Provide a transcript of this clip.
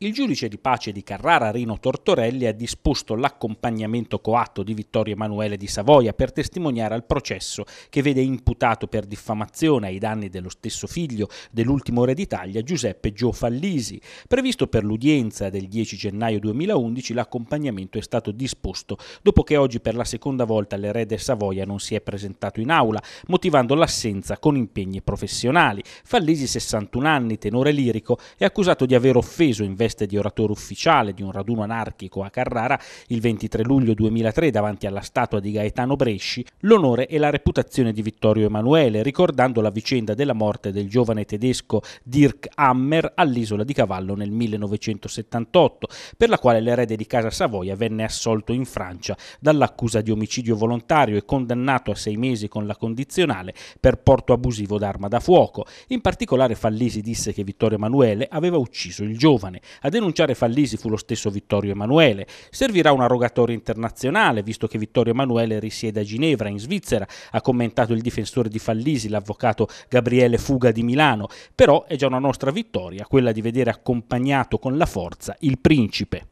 Il giudice di pace di Carrara Rino Tortorelli ha disposto l'accompagnamento coatto di Vittorio Emanuele di Savoia per testimoniare al processo che vede imputato per diffamazione ai danni dello stesso figlio dell'ultimo re d'Italia Giuseppe Gio Fallisi. Previsto per l'udienza del 10 gennaio 2011 l'accompagnamento è stato disposto dopo che oggi per la seconda volta l'erede Savoia non si è presentato in aula, motivando l'assenza con impegni professionali. Fallisi, 61 anni, tenore lirico, è accusato di aver offeso in veste veste di oratore ufficiale di un raduno anarchico a Carrara il 23 luglio 2003 davanti alla statua di Gaetano Bresci, l'onore e la reputazione di Vittorio Emanuele, ricordando la vicenda della morte del giovane tedesco Dirk Hammer all'isola di Cavallo nel 1978, per la quale l'erede di Casa Savoia venne assolto in Francia dall'accusa di omicidio volontario e condannato a sei mesi con la condizionale per porto abusivo d'arma da fuoco. In particolare Fallisi disse che Vittorio Emanuele aveva ucciso il giovane, a denunciare Fallisi fu lo stesso Vittorio Emanuele. Servirà una rogatoria internazionale, visto che Vittorio Emanuele risiede a Ginevra, in Svizzera, ha commentato il difensore di Fallisi, l'avvocato Gabriele Fuga di Milano. Però è già una nostra vittoria, quella di vedere accompagnato con la forza il principe.